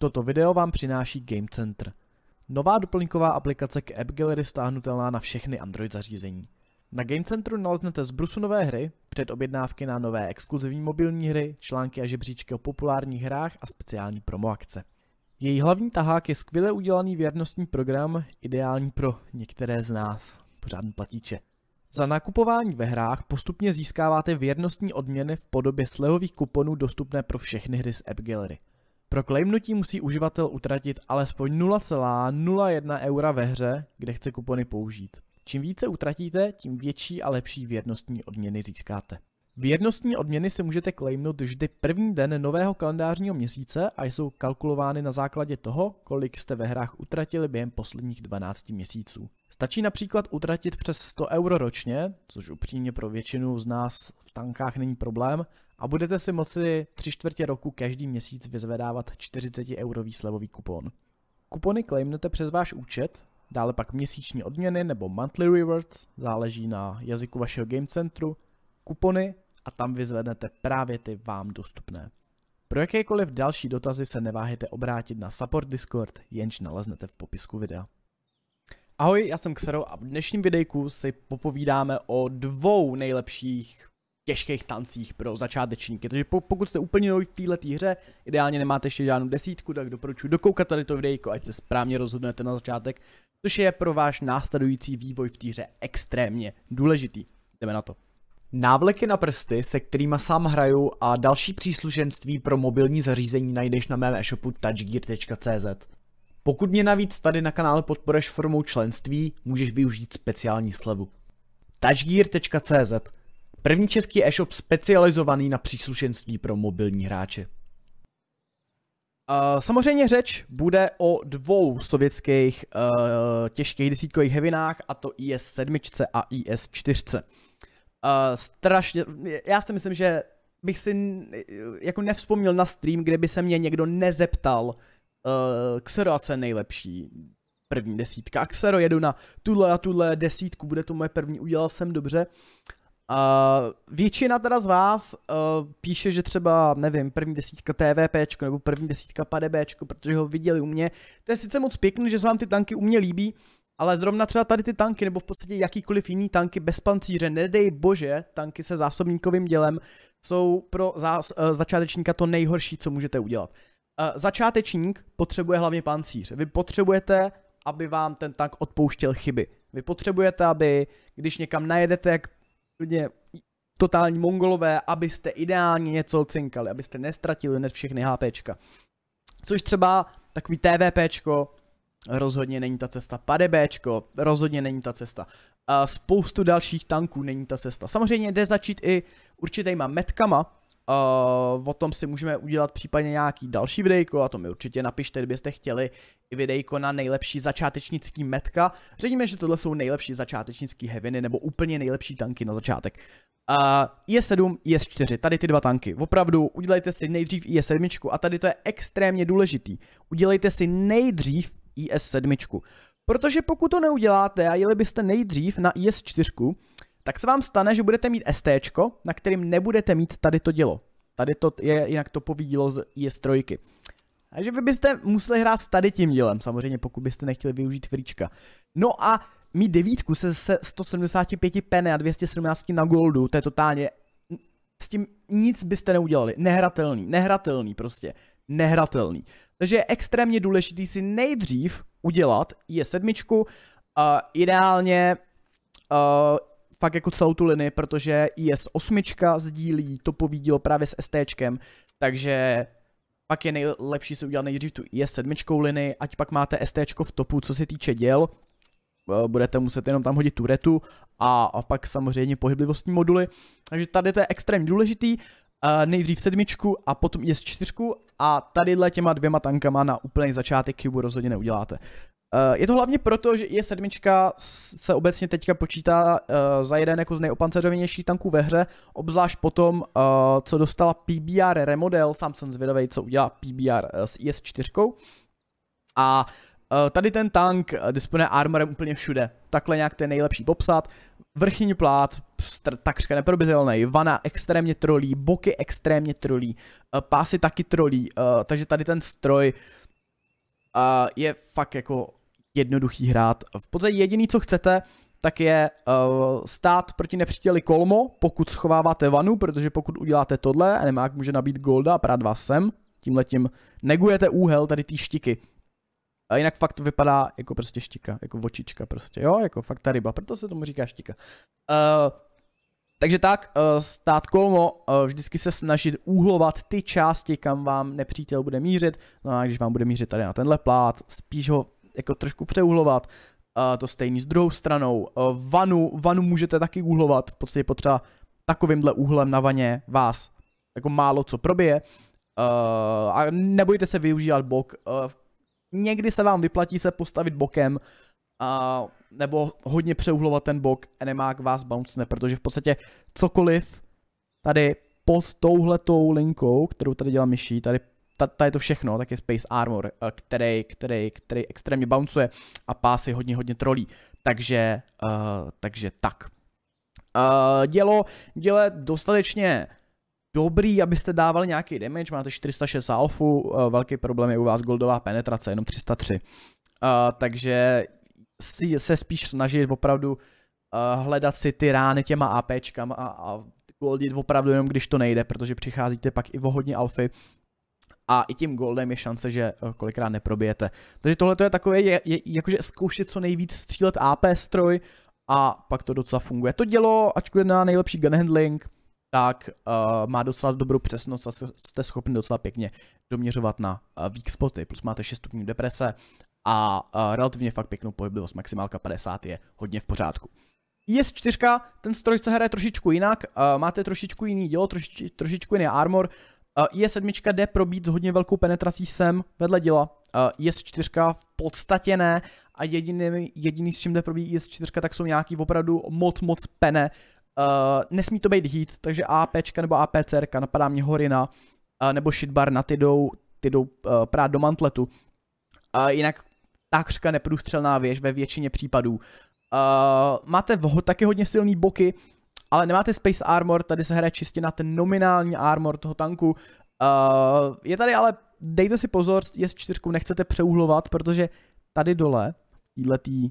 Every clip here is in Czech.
Toto video vám přináší Game Center. Nová doplňková aplikace k App Gallery stáhnutelná na všechny Android zařízení. Na Game Centru naleznete zbrusu nové hry, předobjednávky na nové exkluzivní mobilní hry, články a žebříčky o populárních hrách a speciální promo akce. Její hlavní tahák je skvěle udělaný věrnostní program, ideální pro některé z nás, pořádný platíče. Za nakupování ve hrách postupně získáváte věrnostní odměny v podobě slevových kuponů dostupné pro všechny hry z App Gallery. Pro klejmnutí musí uživatel utratit alespoň 0,01 eura ve hře, kde chce kupony použít. Čím více utratíte, tím větší a lepší věrnostní odměny získáte. Věrnostní odměny se můžete klejmnout vždy první den nového kalendářního měsíce a jsou kalkulovány na základě toho, kolik jste ve hrách utratili během posledních 12 měsíců. Stačí například utratit přes 100 euro ročně, což upřímně pro většinu z nás v tankách není problém, a budete si moci tři čtvrtě roku každý měsíc vyzvedávat 40-eurový slevový kupon. Kupony claimnete přes váš účet, dále pak měsíční odměny nebo monthly rewards, záleží na jazyku vašeho game centru, kupony a tam vyzvednete právě ty vám dostupné. Pro jakékoliv další dotazy se neváhejte obrátit na support Discord, jenž naleznete v popisku videa. Ahoj, já jsem Xero a v dnešním videjku si popovídáme o dvou nejlepších těžkých tancích pro začátečníky. Takže pokud jste úplně nový v této hře, ideálně nemáte ještě žádnou desítku, tak doporučuji dokoukat tady to videjko, ať se správně rozhodnete na začátek, což je pro váš následující vývoj v té hře extrémně důležitý. Jdeme na to. Návleky na prsty, se kterými sám hraju a další příslušenství pro mobilní zařízení najdeš na mém e-shopu touchgear.cz. Pokud mě navíc tady na kanále podporeš formou členství, můžeš využít speciální slevu. touchgear.cz První český e-shop specializovaný na příslušenství pro mobilní hráče. Uh, samozřejmě řeč bude o dvou sovětských uh, těžkých desítkových hevinách, a to IS-7 a IS-4. Uh, eh, strašně, já si myslím, že bych si jako nevzpomněl na stream, kde by se mě někdo nezeptal, uh, je nejlepší první desítka. A jedu na tuhle a tuhle desítku, bude to moje první, udělal jsem dobře. Uh, většina teda z vás uh, píše, že třeba, nevím, první desítka TVP nebo první desítka PDB, protože ho viděli u mě. To je sice moc pěkný, že se vám ty tanky u mě líbí, ale zrovna třeba tady ty tanky, nebo v podstatě jakýkoliv jiný tanky bez pancíře, nedej bože, tanky se zásobníkovým dělem, jsou pro zás, uh, začátečníka to nejhorší, co můžete udělat. Uh, začátečník potřebuje hlavně pancíř. Vy potřebujete, aby vám ten tank odpouštěl chyby. Vy potřebujete, aby když někam najedete, jak úplně totální mongolové, abyste ideálně něco cinkali, abyste nestratili hned všechny HPčka. Což třeba takový TVPčko rozhodně není ta cesta, PADBčko rozhodně není ta cesta. A spoustu dalších tanků není ta cesta. Samozřejmě jde začít i určitýma metkama, Uh, o tom si můžeme udělat případně nějaký další videjko a to mi určitě napište, kdybyste chtěli i videjko na nejlepší začátečnický metka. Řekněme, že tohle jsou nejlepší začátečnický heaviny nebo úplně nejlepší tanky na začátek. Uh, IS-7, IS-4, tady ty dva tanky. Opravdu, udělejte si nejdřív IS-7 a tady to je extrémně důležitý. Udělejte si nejdřív IS-7. Protože pokud to neuděláte a jeli byste nejdřív na IS-4, tak se vám stane, že budete mít ST, na kterým nebudete mít tady to dělo. Tady to je jinak to povídilo z IS3. Takže vy byste museli hrát s tady tím dílem, samozřejmě pokud byste nechtěli využít frička. No a mít devítku se, se 175 peny a 217 na goldu, to je totálně... S tím nic byste neudělali. Nehratelný, nehratelný prostě. Nehratelný. Takže je extrémně důležitý si nejdřív udělat je sedmičku, uh, ideálně uh, fakt jako celou tu linii, protože IS-8 sdílí topový dílo právě s STčkem, takže pak je nejlepší si udělat nejdřív tu IS-7 linii, ať pak máte STčko v topu, co se týče děl, eh, budete muset jenom tam hodit tu retu a, a pak samozřejmě pohyblivostní moduly. Takže tady to je extrémně důležitý. Uh, nejdřív sedmičku a potom je čtyřku a tadyhle těma dvěma tankama na úplný začátek kybu rozhodně neuděláte. Eh, je to hlavně proto, že je 7 se obecně teďka počítá eh, za jeden jako z nejopancerovanějších tanků ve hře, obzvlášť potom, eh, co dostala PBR remodel, sám jsem zvědavý, co udělá PBR s IS-4. A tady ten tank disponuje armorem úplně všude, takhle nějak to je nejlepší popsat. Vrchní plát, takřka neprobitelný, vana extrémně trolí, boky extrémně trolí, pásy taky trolí, takže tady ten stroj je fakt jako jednoduchý hrát. V podstatě jediný, co chcete, tak je uh, stát proti nepříteli kolmo, pokud schováváte vanu, protože pokud uděláte tohle, nemák může nabít golda a prát vás sem, tímhletím negujete úhel tady ty štiky. A jinak fakt vypadá jako prostě štika, jako vočička prostě, jo, jako fakt ta ryba, proto se tomu říká štika. Uh, takže tak, uh, stát kolmo, uh, vždycky se snažit úhlovat ty části, kam vám nepřítel bude mířit, no a když vám bude mířit tady na tenhle plát, spíš ho jako trošku přeuhlovat. Uh, to stejný s druhou stranou. Uh, vanu, vanu můžete taky uhlovat, v podstatě potřeba takovýmhle úhlem na vaně vás jako málo co probije. Uh, a nebojte se využívat bok. Uh, někdy se vám vyplatí se postavit bokem, uh, nebo hodně přeuhlovat ten bok, enemák vás bouncne, protože v podstatě cokoliv tady pod touhletou linkou, kterou tady dělám myší, tady ta, ta je to všechno, tak je Space Armor, eh, který, který, který extrémně bouncuje a pásy hodně, hodně trolí. Takže, uh, takže tak. Uh, dělo, děle dostatečně dobrý, abyste dávali nějaký damage, máte 406 alfu, uh, velký problém je u vás goldová penetrace, jenom 303. Uh, takže si, se spíš snažit opravdu uh, hledat si ty rány těma APčkama a, a goldit opravdu jenom když to nejde, protože přicházíte pak i o hodně alfy a i tím goldem je šance, že eh, kolikrát neprobijete. Takže tohle je takové, je, je, jakože zkoušet co nejvíc střílet AP stroj a pak to docela funguje. To dělo, ačkoliv na nejlepší gun handling, tak uh, má docela dobrou přesnost a jste schopni docela pěkně doměřovat na uh, weak spoty, plus máte 6 stupňů deprese a uh, relativně fakt pěknou pohyblivost, maximálka 50 je hodně v pořádku. IS-4, ten stroj se hraje trošičku jinak, uh, máte trošičku jiný dělo, troši, trošičku jiný armor, je7 eh, jde probít s hodně velkou penetrací sem vedle díla. Je4 eh, v podstatě ne a jediný, jediný s čím jde probít Je4, tak jsou nějaký opravdu moc moc pene. Eh, nesmí to být hit, takže APčka nebo APCR, napadá mě Horina nebo Shitbar na ty jdou, ty jdou prát do mantletu. Jinak takřka neprůstřelná věž ve většině případů. Uh, máte ho, taky hodně silný boky, ale nemáte Space Armor, tady se hraje čistě na ten nominální armor toho tanku. Uh, je tady ale, dejte si pozor, je s čtyřkou nechcete přeuhlovat, protože tady dole, týhletý,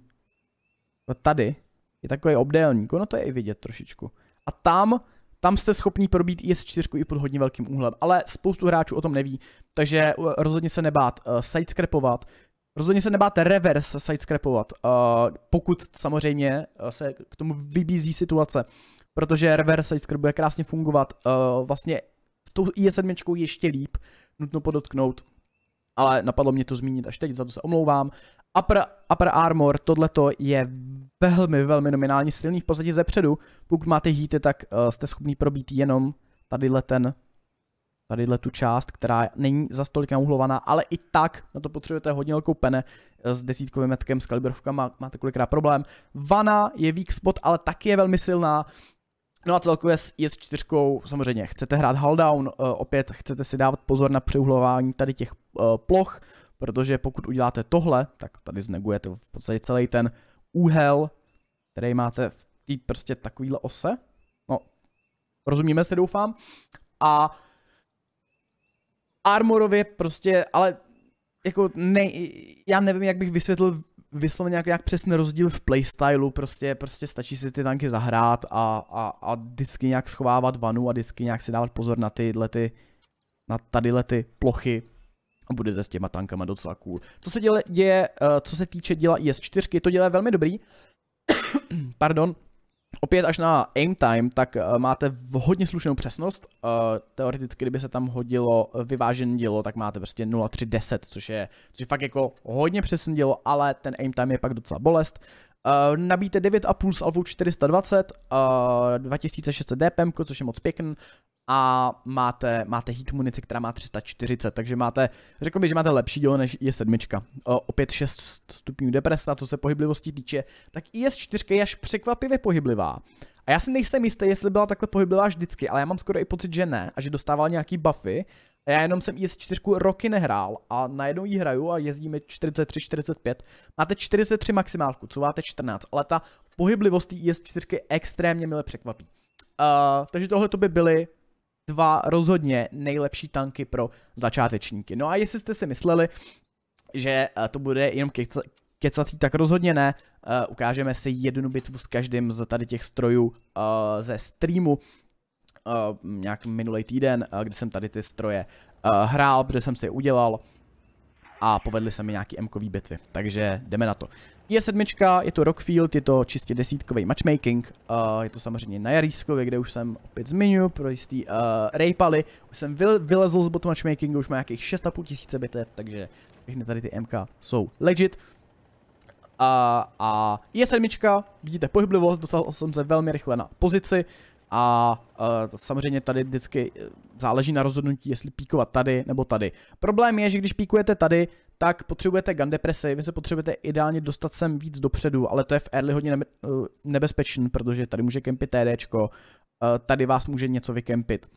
no tady, je takový obdélník, ono to je i vidět trošičku. A tam, tam jste schopni probít IS-4 i pod hodně velkým úhlem, ale spoustu hráčů o tom neví, takže eh, rozhodně se nebát uh, sidescrapovat, rozhodně se nebáte reverse sidescrapovat, uh, pokud samozřejmě se k tomu vybízí situace protože reverse Sidesker bude krásně fungovat uh, vlastně s tou i 7 ještě líp, nutno podotknout. Ale napadlo mě to zmínit až teď, za to se omlouvám. Upper, upper Armor, tohleto je velmi, velmi nominálně silný, v podstatě ze předu. Pokud máte hity, tak uh, jste schopný probít jenom tadyhle ten tadyhle tu část, která není za stolik nauhlovaná, ale i tak na to potřebujete hodně velkou pene eh, s desítkovým metkem, s kalibrovkama, máte kolikrát problém. Vana je weak spot, ale taky je velmi silná, No a celkově s IS4 samozřejmě chcete hrát Halldown, eh, opět chcete si dávat pozor na přeuhlování tady těch eh, ploch, protože pokud uděláte tohle, tak tady znegujete v podstatě celý ten úhel, který máte v té prostě takovýhle ose. No, rozumíme si doufám. A armorově prostě, ale jako ne, já nevím, jak bych vysvětlil vysloveně nějak, nějak přesný rozdíl v playstylu, prostě, prostě stačí si ty tanky zahrát a, a, a vždycky nějak schovávat vanu a vždycky nějak si dávat pozor na tyhle ty, na tady ty plochy a se s těma tankama docela cool. Co se děle, děje, uh, co se týče děla IS4, to dělá velmi dobrý, pardon, opět až na aim time, tak eh, máte hodně slušnou přesnost. Eh, teoreticky, kdyby se tam hodilo eh, vyvážené dělo, tak máte prostě 0,310, což je, což je fakt jako hodně přesné dělo, ale ten aim time je pak docela bolest. Uh, nabíte 9,5 s Alfou 420, uh, 2600 DPM, což je moc pěkný a máte, máte heat munici, která má 340, takže máte, řekl bych, že máte lepší dílo, než je 7 opět 6 stupňů depresa, co se pohyblivosti týče, tak IS-4 je až překvapivě pohyblivá. A já si nejsem jistý, jestli byla takhle pohyblivá vždycky, ale já mám skoro i pocit, že ne, a že dostával nějaký buffy. A já jenom jsem IS-4 roky nehrál a najednou ji hraju a jezdíme 43, 45. Máte 43 maximálku, co máte 14, ale ta pohyblivost IS-4 extrémně mile překvapí. Uh, takže tohle to by byly dva rozhodně nejlepší tanky pro začátečníky. No a jestli jste si mysleli, že eh, to bude jenom kecací, tak rozhodně ne. Eh, ukážeme si jednu bitvu s každým z tady těch strojů eh, ze streamu, nějak minulý týden, kdy jsem tady ty stroje hrál, protože jsem si je udělal a povedly se mi nějaký m bitvy. Takže jdeme na to. Je sedmička, je to Rockfield, je to čistě desítkový matchmaking, uh, je to samozřejmě na Jarískově, kde už jsem opět zmiňu, pro jistý uh, eh, rejpaly, už jsem vyle vylezl z botu matchmakingu, už má nějakých 6,5 tisíce bitev, takže všechny tady ty MK jsou legit. A, uh, je sedmička, vidíte pohyblivost, dostal jsem se velmi rychle na pozici, a uh, samozřejmě tady vždycky záleží na rozhodnutí, jestli píkovat tady nebo tady. Problém je, že když píkujete tady, tak potřebujete gun depresi, vy se potřebujete ideálně dostat sem víc dopředu, ale to je v early hodně eh, nebezpečný, protože tady může kempit TDčko, eh, tady vás může něco vykempit.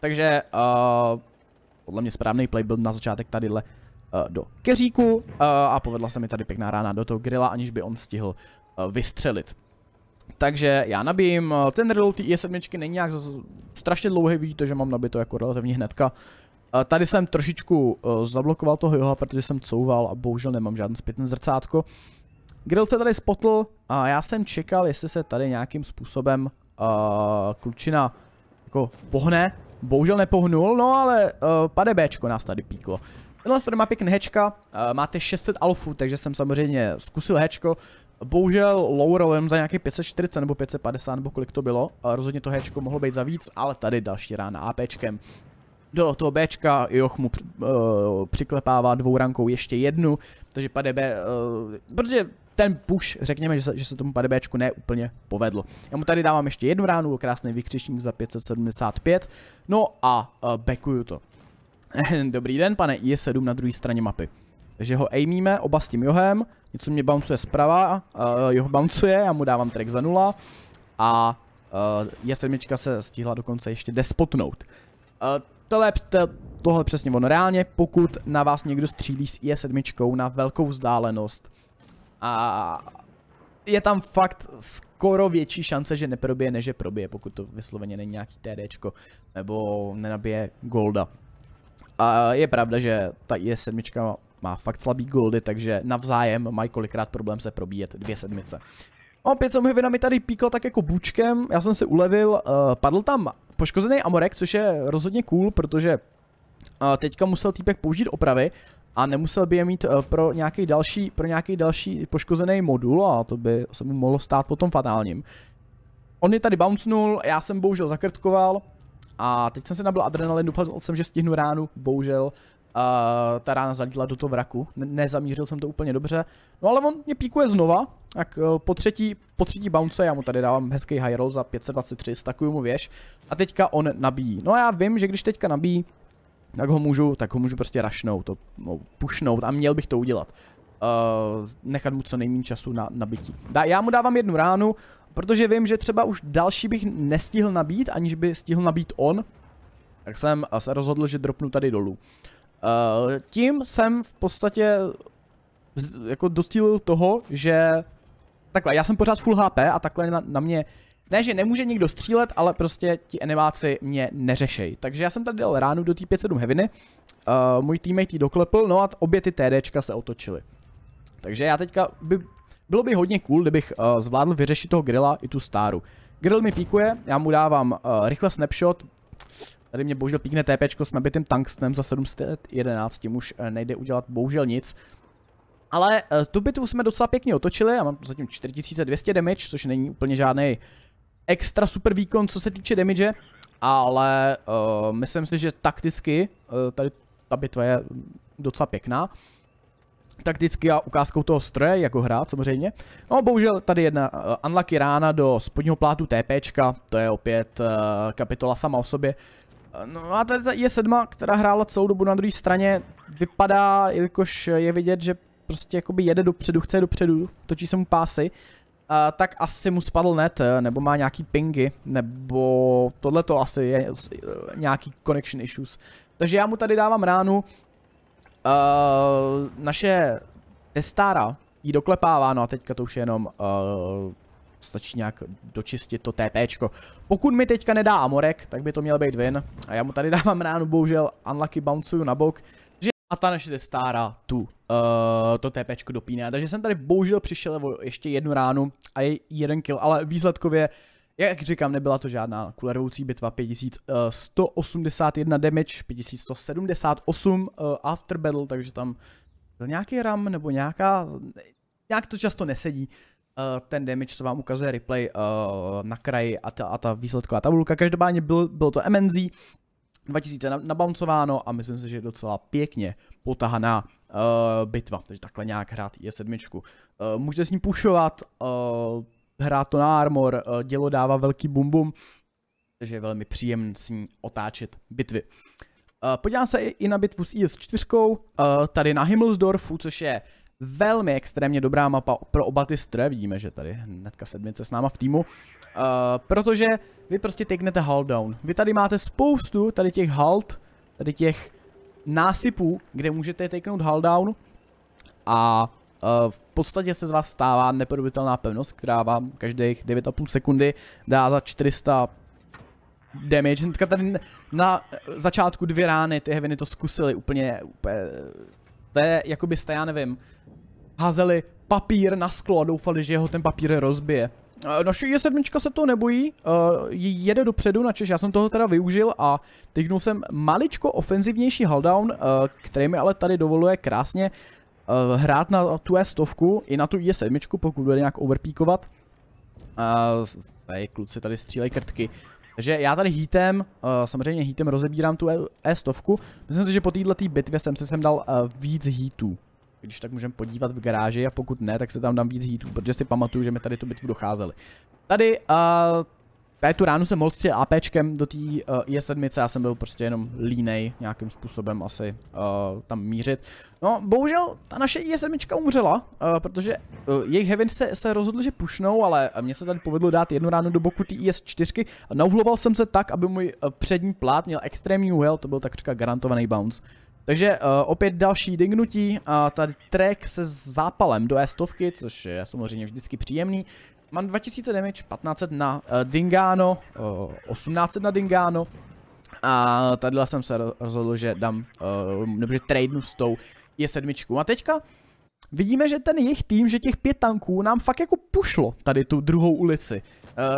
Takže uh, podle mě správný play byl na začátek tadyhle uh, do keříku uh, a povedla se mi tady pěkná rána do toho grilla, aniž by on stihl uh, vystřelit. Takže já nabijím, ten reload je 7 není nějak strašně dlouhý, vidíte, že mám nabito jako relativně hnedka, Eh, tady jsem trošičku eh, zablokoval toho Joha, protože jsem couval a bohužel nemám žádný zpětný zrcátko. Grill se tady spotl a já jsem čekal, jestli se tady nějakým způsobem uh, klučina jako pohne. Bohužel nepohnul, no ale uh, pade Bčko nás tady píklo. Tenhle story má pěkný hečka, uh, máte 600 alfů, takže jsem samozřejmě zkusil hečko. Bohužel low rollem za nějaké 540 nebo 550 nebo kolik to bylo, uh, rozhodně to hečko mohlo být za víc, ale tady další rána APčkem do toho Bčka, Joch mu uh, přiklepává dvou rankou ještě jednu, takže B, uh, protože ten push, řekněme, že se, že se tomu PDBčku neúplně povedlo. Já mu tady dávám ještě jednu ránu, krásný vykřičník za 575, no a uh, backuju to. Dobrý den, pane je 7 na druhé straně mapy. Takže ho aimíme, oba s tím Johem, něco mě bouncuje zprava, uh, Joh bouncuje, já mu dávám track za nula a uh, je 7 se stihla dokonce ještě despotnout. Uh, tohle, tohle přesně ono reálně, pokud na vás někdo střílí s IE7 na velkou vzdálenost a je tam fakt skoro větší šance, že neprobije, než že probije, pokud to vysloveně není nějaký TD nebo nenabije golda. A je pravda, že ta IE7 má fakt slabý goldy, takže navzájem mají kolikrát problém se probíjet dvě sedmice. No, opět jsem Hyvina mi tady píkal tak jako bučkem, já jsem se ulevil, uh, padl tam poškozený Amorek, což je rozhodně cool, protože uh, teďka musel týpek použít opravy a nemusel by je mít uh, pro nějaký další, pro nějaký další poškozený modul a to by se mu mohlo stát potom fatálním. On je tady bouncnul, já jsem bohužel zakrtkoval a teď jsem se nabil adrenalin, doufal jsem, že stihnu ránu, bohužel a ta rána zalítla do toho vraku. Ne nezamířil jsem to úplně dobře. No ale on mě píkuje znova, tak eh, po třetí, po třetí bounce, já mu tady dávám hezký high roll za 523, stakuju mu věž a teďka on nabíjí. No a já vím, že když teďka nabíjí, tak ho můžu, tak ho můžu prostě rašnout, to no, pušnout a měl bych to udělat. Uh, nechat mu co nejméně času na nabití. Da, já mu dávám jednu ránu, protože vím, že třeba už další bych nestihl nabít, aniž by stihl nabít on, tak jsem se rozhodl, že dropnu tady dolů. Uh, Uh, tím jsem v podstatě jako dostílil toho, že takhle, já jsem pořád full HP a takhle na, na mě, ne, že nemůže nikdo střílet, ale prostě ti animáci mě neřešej. Takže já jsem tady dal ránu do 5-7 Heaviny, uh, eh, můj teammate ji doklepl, no a obě ty TDčka se otočily. Takže já teďka, by, bylo by hodně cool, kdybych uh, zvládl vyřešit toho grilla i tu stáru. Grill mi píkuje, já mu dávám uh, rychle snapshot, Tady mě bohužel píkne TP s nabitým tungstnem za 711, tím už eh, nejde udělat bohužel nic. Ale eh, tu bitvu jsme docela pěkně otočili, já mám zatím 4200 damage, což není úplně žádný extra super výkon, co se týče damage, ale uh, myslím si, že takticky uh, tady ta bitva je docela pěkná. Takticky a ukázkou toho stroje, jak ho hrát samozřejmě. No bohužel tady jedna uh, unlucky rána do spodního plátu TPčka, to je opět uh, kapitola sama o sobě. No a tady ta je7, která hrála celou dobu na druhé straně, vypadá, jelikož je vidět, že prostě jakoby jede dopředu, chce dopředu, točí se mu pásy, a eh, tak asi mu spadl net, eh, nebo má nějaký pingy, nebo tohle to asi je eh, nějaký connection issues. Takže já mu tady dávám ránu, uh, naše testára jí doklepává, no a teďka to už je jenom uh, stačí nějak dočistit to TPčko. Pokud mi teďka nedá Amorek, tak by to měl být win. A já mu tady dávám ránu, bohužel unlucky bouncuju na bok. Že a ta naše stára tu, uh, to TPčko dopíná. Takže jsem tady bohužel přišel o ještě jednu ránu a je jeden kill, ale výsledkově jak říkám, nebyla to žádná kulervoucí bitva, 5181 damage, 5178 uh, eh, after battle, takže tam byl nějaký ram nebo nějaká, nějak to často nesedí. Eh, ten damage, co vám ukazuje replay eh, na kraji a ta, a ta výsledková tabulka. Každopádně byl, bylo to MNZ, 2000 nabouncováno a myslím si, že je docela pěkně potahaná uh, bitva, takže takhle nějak hrát je sedmičku. Uh, můžete s ním pušovat, uh, hrát to na armor, uh, dělo dává velký bum bum, takže je velmi příjemný s ní otáčet bitvy. Uh, podívám se i, i na bitvu s IS-4, e uh, tady na Himmelsdorfu, což je uh, Velmi extrémně dobrá mapa pro oba ty stroje, vidíme, že tady hnedka sedmice s náma v týmu. Uh, protože vy prostě teknete hull down. Vy tady máte spoustu tady těch halt, tady těch násypů, kde můžete teknout hull down. A uh, v podstatě se z vás stává nepodobitelná pevnost, která vám každých 9,5 sekundy dá za 400 damage. Hnedka tady na začátku dvě rány ty heviny to zkusili úplně, úplně to je, jako byste, já nevím, házeli papír na sklo a doufali, že ho ten papír rozbije. Eh, Naše no, je 7 se to nebojí, uh, jede dopředu na Češ, já jsem toho teda využil a tyhnul jsem maličko ofenzivnější haldown, uh, eh, který mi ale tady dovoluje krásně uh, hrát na tu e stovku i na tu je 7 pokud bude nějak overpíkovat. Uh, tady kluci tady střílej krtky. Takže já tady hítem, uh, eh, samozřejmě hítem rozebírám tu E100. Myslím si, že po této bitvě jsem se sem dal uh, víc hítů. Když tak můžeme podívat v garáži a pokud ne, tak se tam dám víc hítů, protože si pamatuju, že mi tady tu bitvu docházeli. Tady uh, tu ránu jsem mohl střílet APčkem do té uh, eh, IS-7, já jsem byl prostě jenom línej nějakým způsobem asi uh, tam mířit. No, bohužel ta naše IS-7 umřela, uh, protože uh, jejich Heaven se, se rozhodl, že pušnou, ale mně se tady povedlo dát jednu ránu do boku té IS-4 nauhloval jsem se tak, aby můj uh, přední plát měl extrémní úhel, to byl takřka garantovaný bounce. Takže uh, opět další dingnutí a tady track se zápalem do e 100 což je samozřejmě vždycky příjemný. Mám 2000 damage, 1500 na uh, Dingano, uh, eh, 1800 na Dingano. A tady jsem se rozhodl, že dám, uh, nebo že tradenu s tou je sedmičku. A teďka vidíme, že ten jejich tým, že těch pět tanků nám fakt jako pušlo tady tu druhou ulici.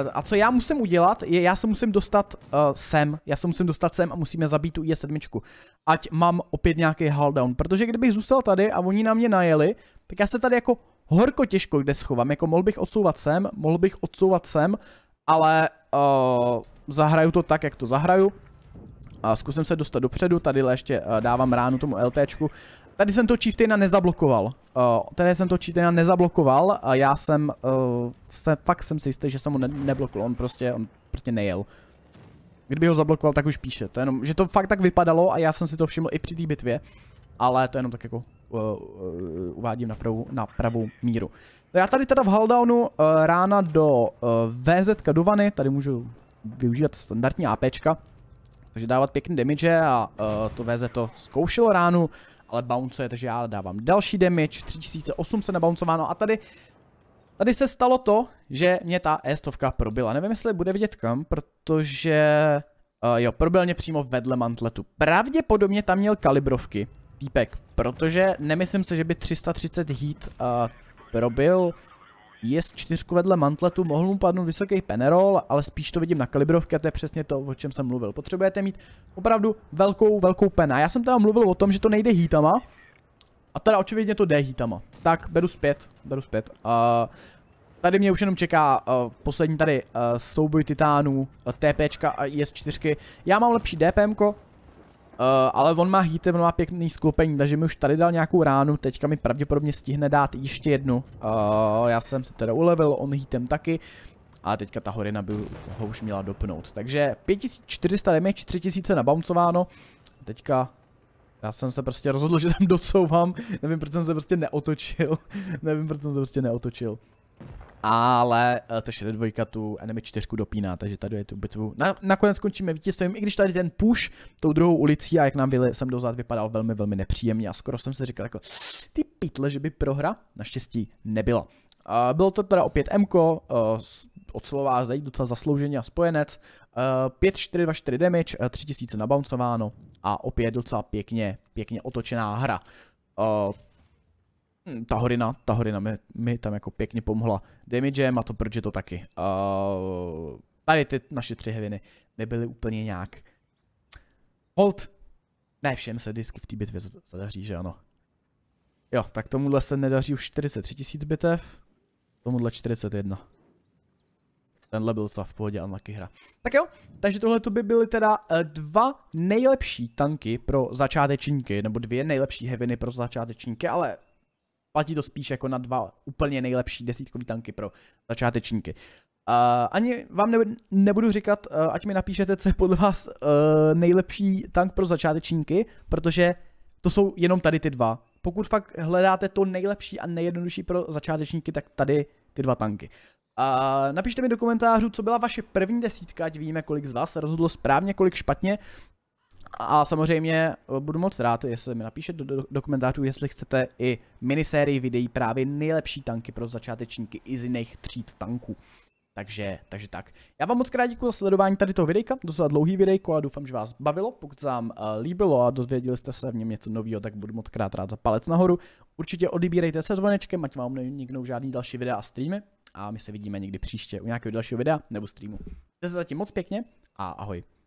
Uh, a co já musím udělat, je já se musím dostat uh, sem, já se musím dostat sem a musíme zabít tu IE7, ať mám opět nějaký hull down, protože kdybych zůstal tady a oni na mě najeli, tak já se tady jako horko těžko, kde schovám. Jako mohl bych odsouvat sem, mohl bych odsouvat sem, ale uh, zahraju to tak, jak to zahraju. A zkusím se dostat dopředu, tady ještě uh, dávám ránu tomu LTčku. Tady jsem to Chieftaina nezablokoval. Uh, tady jsem to Chieftaina nezablokoval a já jsem, uh, jsem, fakt jsem si jistý, že jsem ho ne neblokoval, on prostě, on prostě nejel. Kdyby ho zablokoval, tak už píše. To jenom, že to fakt tak vypadalo a já jsem si to všiml i při té bitvě. Ale to je jenom tak jako Eh, eh, uvádím na pravou, na pravou míru. Já tady teda v Haldownu eh, rána do VZ Duvany, tady můžu využívat standardní APčka, takže dávat pěkný damage a to VZ to zkoušelo ránu, ale bouncuje, takže já dávám další damage, 3800 nabouncováno a tady Tady se stalo to, že mě ta e probila. Nevím, jestli bude vidět kam, protože... Uh, jo, probil mě přímo vedle mantletu. Pravděpodobně tam měl kalibrovky týpek, protože nemyslím si, že by 330 heat uh, eh, robil. Je z čtyřku vedle mantletu, mohl mu padnout vysoký penerol, ale spíš to vidím na kalibrovky a to je přesně to, o čem jsem mluvil. Potřebujete mít opravdu velkou, velkou pena. Já jsem teda mluvil o tom, že to nejde hítama, a teda očividně to jde hítama. Tak, beru zpět, beru zpět. Uh, tady mě už jenom čeká uh, poslední tady uh, souboj titánů, uh, TPčka a IS4. Já mám lepší DPMko, Eh, ale on má hýte, on má pěkný sklopení, takže mi už tady dal nějakou ránu, teďka mi pravděpodobně stihne dát ještě jednu. Uh, já jsem se teda ulevil, on hýtem taky. A teďka ta horina by ho už měla dopnout. Takže 5400 damage, 3000 nabouncováno. Teďka já jsem se prostě rozhodl, že tam docouvám, nevím proč jsem se prostě neotočil, nevím proč jsem se prostě neotočil ale eh, to šedé dvojka tu enemy čtyřku dopíná, takže tady je tu bitvu. Na, nakonec skončíme vítězstvím, i když tady ten push tou druhou ulicí a jak nám vyle, jsem dozad vypadal velmi, velmi nepříjemně a skoro jsem si říkal jako ty pitle, že by prohra naštěstí nebyla. Uh, bylo to teda opět MK, uh, eh, slova zajít docela zaslouženě a spojenec, uh, 5, 4, 2, 4 damage, uh, eh, 3000 nabouncováno a opět docela pěkně, pěkně otočená hra. Uh, Hm, ta horina, ta horina mi, mi tam jako pěkně pomohla damagem a to proč je to taky. Uh, tady ty naše tři heviny nebyly úplně nějak... Hold! Ne všem se disky v té bitvě zadaří, že ano. Jo, tak tomuhle se nedaří už 43 tisíc bitev, tomuhle 41. Tenhle byl docela v pohodě unlucky hra. Tak jo, takže tohle by byly teda eh, dva nejlepší tanky pro začátečníky, nebo dvě nejlepší heviny pro začátečníky, ale platí to spíš jako na dva úplně nejlepší desítkový tanky pro začátečníky. Uh, ani vám ne, nebudu říkat, uh, ať mi napíšete, co je podle vás uh, nejlepší tank pro začátečníky, protože to jsou jenom tady ty dva. Pokud fakt hledáte to nejlepší a nejjednodušší pro začátečníky, tak tady ty dva tanky. Uh, napište mi do komentářů, co byla vaše první desítka, ať víme, kolik z vás se rozhodlo správně, kolik špatně. A samozřejmě eh, budu moc rád, jestli mi napíšete do, do, do komentářů, jestli chcete i minisérii videí právě nejlepší tanky pro začátečníky i z jiných tříd tanků. Takže, takže tak. Já vám moc krát děkuji za sledování tady toho videjka, docela dlouhý videjko, a doufám, že vás bavilo. Pokud se vám uh, líbilo a dozvěděli jste se v něm něco nového, tak budu moc krát rád za palec nahoru. Určitě odbírejte se zvonečkem, ať vám neuniknou žádný další videa a streamy. A my se vidíme někdy příště u nějakého dalšího videa nebo streamu. Jste se zatím moc pěkně a ahoj.